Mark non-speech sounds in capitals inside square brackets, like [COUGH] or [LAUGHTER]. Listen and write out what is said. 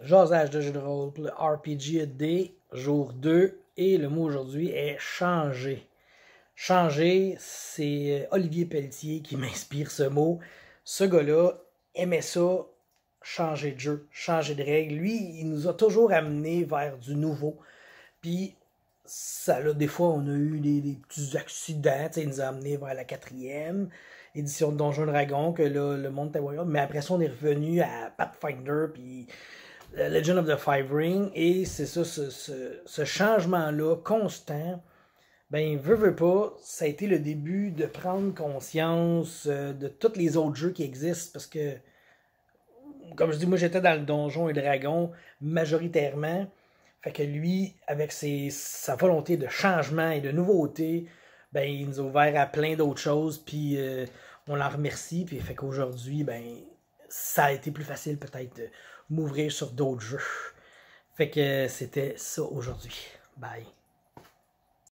Josage de jeu de rôle le RPG D, jour 2, et le mot aujourd'hui est changer. Changer, c'est euh, Olivier Pelletier qui [LAUGHS] m'inspire ce mot. Ce gars-là aimait ça, changer de jeu, changer de règles. Lui, il nous a toujours amenés vers du nouveau. Puis, ça, là, des fois, on a eu des, petits accidents. Il nous a amenés vers la quatrième édition de Donjon Dragon, que là, le monde était Mais après ça, on est revenu à Pathfinder, puis Legend of the Five Ring, et c'est ça, ce, changement-là constant, ben, veut, veut pas, ça a été le début de prendre conscience euh, de tous les autres jeux qui existent, parce que, comme je dis, moi j'étais dans le Donjon et Dragon majoritairement, fait que lui, avec ses, sa volonté de changement et de nouveauté, ben, il nous a ouvert à plein d'autres choses, puis euh, on la remercie, puis fait qu'aujourd'hui, ben, ça a été plus facile peut-être de m'ouvrir sur d'autres jeux. Fait que c'était ça aujourd'hui. Bye.